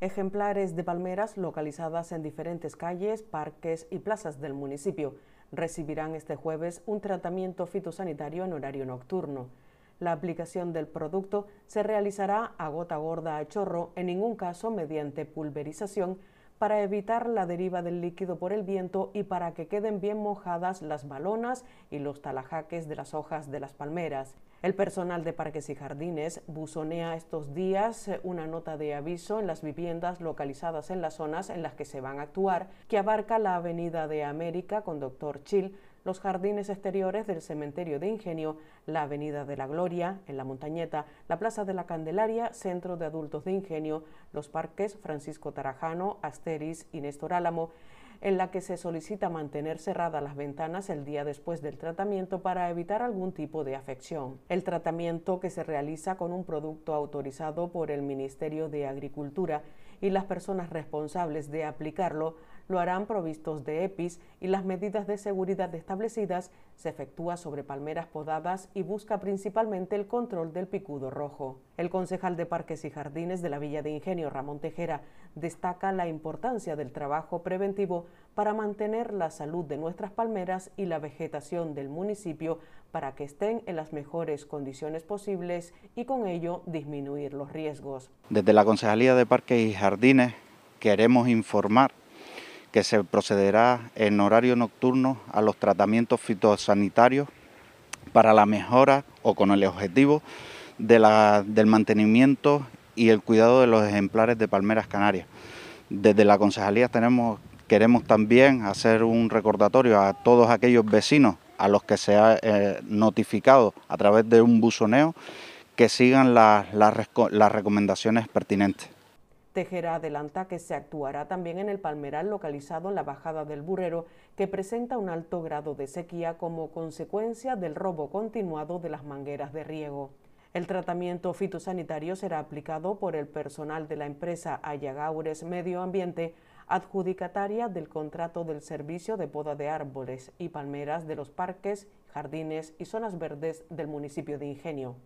ejemplares de palmeras localizadas en diferentes calles, parques y plazas del municipio. Recibirán este jueves un tratamiento fitosanitario en horario nocturno. La aplicación del producto se realizará a gota gorda a chorro, en ningún caso mediante pulverización, para evitar la deriva del líquido por el viento y para que queden bien mojadas las balonas y los talajaques de las hojas de las palmeras. El personal de parques y jardines buzonea estos días eh, una nota de aviso en las viviendas localizadas en las zonas en las que se van a actuar, que abarca la Avenida de América con Doctor Chill, los jardines exteriores del Cementerio de Ingenio, la Avenida de la Gloria, en la Montañeta, la Plaza de la Candelaria, Centro de Adultos de Ingenio, los parques Francisco Tarajano, Asteris y Néstor Álamo, en la que se solicita mantener cerradas las ventanas el día después del tratamiento para evitar algún tipo de afección. El tratamiento que se realiza con un producto autorizado por el Ministerio de Agricultura y las personas responsables de aplicarlo lo harán provistos de EPIs y las medidas de seguridad establecidas se efectúa sobre palmeras podadas y busca principalmente el control del picudo rojo. El concejal de Parques y Jardines de la Villa de Ingenio, Ramón Tejera, destaca la importancia del trabajo preventivo para mantener la salud de nuestras palmeras y la vegetación del municipio para que estén en las mejores condiciones posibles y con ello disminuir los riesgos. Desde la Concejalía de Parques y Jardines queremos informar que se procederá en horario nocturno a los tratamientos fitosanitarios para la mejora o con el objetivo de la, del mantenimiento y el cuidado de los ejemplares de palmeras canarias. Desde la concejalía queremos también hacer un recordatorio a todos aquellos vecinos a los que se ha eh, notificado a través de un buzoneo que sigan las recomendaciones pertinentes. Tejera adelanta que se actuará también en el palmeral localizado en la bajada del Burrero, que presenta un alto grado de sequía como consecuencia del robo continuado de las mangueras de riego. El tratamiento fitosanitario será aplicado por el personal de la empresa Ayagaures Medio Ambiente, adjudicataria del contrato del servicio de poda de árboles y palmeras de los parques, jardines y zonas verdes del municipio de Ingenio.